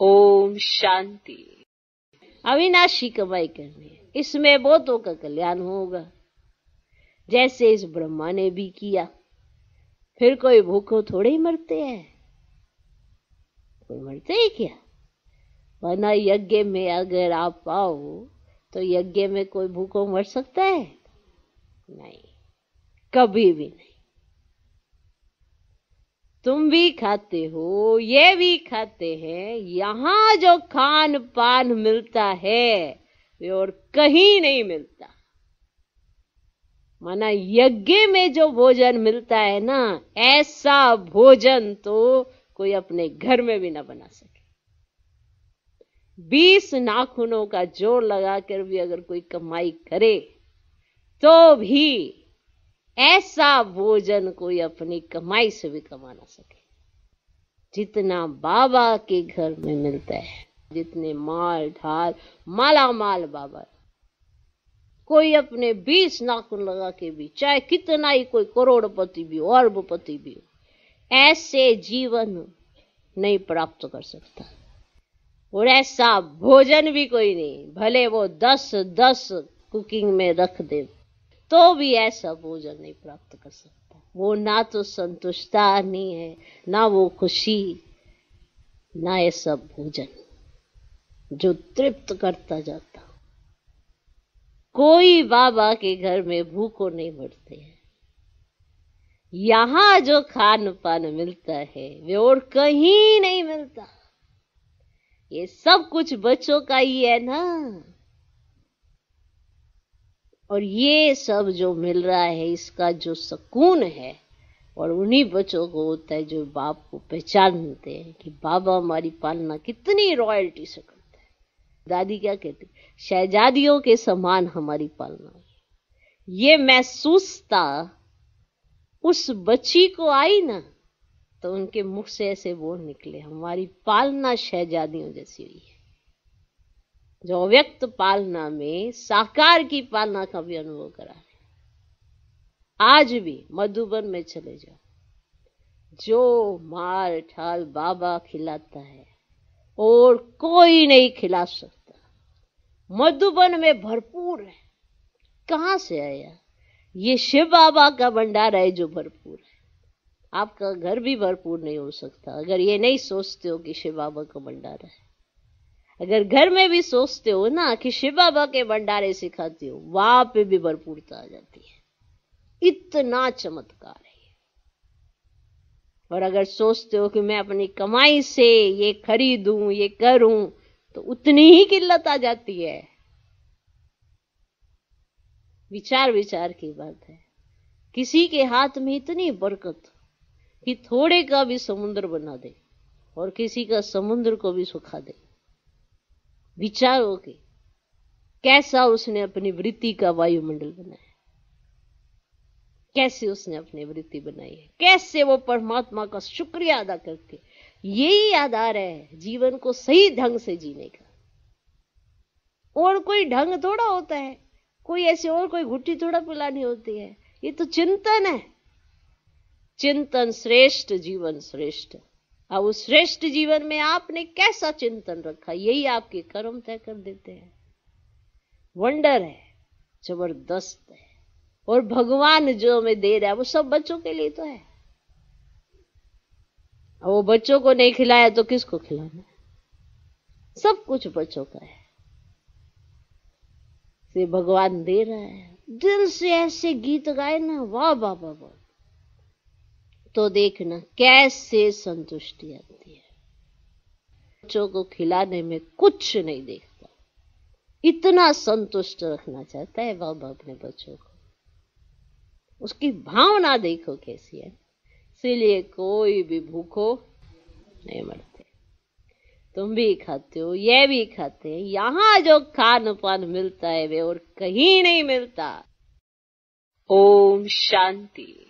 ओम शांति अविनाशी कमाई करनी है इसमें बहुतों का कल्याण होगा जैसे इस ब्रह्मा ने भी किया फिर कोई भूखो थोड़े ही मरते हैं कोई मरते ही क्या वरना यज्ञ में अगर आप पाओ तो यज्ञ में कोई भूखो मर सकता है नहीं कभी भी नहीं तुम भी खाते हो ये भी खाते हैं यहाँ जो खान पान मिलता है वे और कहीं नहीं मिलता माना यज्ञ में जो भोजन मिलता है ना ऐसा भोजन तो कोई अपने घर में भी ना बना सके बीस नाखूनों का जोर लगाकर भी अगर कोई कमाई करे तो भी ऐसा भोजन कोई अपनी कमाई से भी कमा ना सके जितना बाबा के घर में मिलता है जितने माल ढाल माला माल बाबा कोई अपने बीस नाखून लगा के भी चाहे कितना ही कोई करोड़पति भी हो अरबपति भी हो ऐसे जीवन नहीं प्राप्त कर सकता और ऐसा भोजन भी कोई नहीं भले वो दस दस कुकिंग में रख दे तो भी ऐसा भोजन नहीं प्राप्त कर सकता वो ना तो संतुष्टता नहीं है ना वो खुशी ना ऐसा भोजन जो तृप्त करता जाता कोई बाबा के घर में भूखो नहीं बढ़ते हैं यहां जो खान पान मिलता है वे और कहीं नहीं मिलता ये सब कुछ बच्चों का ही है ना और ये सब जो मिल रहा है इसका जो सुकून है और उन्हीं बच्चों को होता है जो बाप को पहचानते हैं कि बाबा हमारी पालना कितनी रॉयल्टी से करते हैं दादी क्या कहती शहजादियों के समान हमारी पालना ये महसूसता उस बच्ची को आई ना तो उनके मुख से ऐसे बोल निकले हमारी पालना शहजादियों जैसी हुई है जो व्यक्त पालना में साकार की पालना का भी अनुभव करा है आज भी मधुबन में चले जाओ जो माल ठाल बाबा खिलाता है और कोई नहीं खिला सकता मधुबन में भरपूर है कहां से आया ये शिव बाबा का भंडार है जो भरपूर है आपका घर भी भरपूर नहीं हो सकता अगर ये नहीं सोचते हो कि शिव बाबा का भंडार है अगर घर में भी सोचते हो ना कि शिव बाबा के भंडारे सिखाते हो वहां पे भी भरपूरता आ जाती है इतना चमत्कार है और अगर सोचते हो कि मैं अपनी कमाई से ये खरीदू ये करूं तो उतनी ही किल्लत आ जाती है विचार विचार की बात है किसी के हाथ में इतनी बरकत कि थोड़े का भी समुद्र बना दे और किसी का समुद्र को भी सुखा दे विचारों के कैसा उसने अपनी वृत्ति का वायुमंडल बनाया कैसे उसने अपनी वृत्ति बनाई है कैसे वो परमात्मा का शुक्रिया अदा करके यही आधार है जीवन को सही ढंग से जीने का और कोई ढंग थोड़ा होता है कोई ऐसे और कोई घुट्टी थोड़ा पिलानी होती है ये तो चिंतन है चिंतन श्रेष्ठ जीवन श्रेष्ठ अब उस श्रेष्ठ जीवन में आपने कैसा चिंतन रखा यही आपके कर्म तय कर देते हैं वंडर है जबरदस्त है और भगवान जो हमें दे रहा है वो सब बच्चों के लिए तो है वो बच्चों को नहीं खिलाया तो किसको खिलाना सब कुछ बच्चों का है से भगवान दे रहा है दिल से ऐसे गीत गाए ना वाह वाह वाह वाह तो देखना कैसे संतुष्टि आती है बच्चों को खिलाने में कुछ नहीं देखता इतना संतुष्ट रखना चाहता है बाबा अपने बच्चों को उसकी भावना देखो कैसी है इसीलिए कोई भी भूखो नहीं मरते तुम भी खाते हो ये भी खाते हैं यहां जो खान पान मिलता है वे और कहीं नहीं मिलता ओम शांति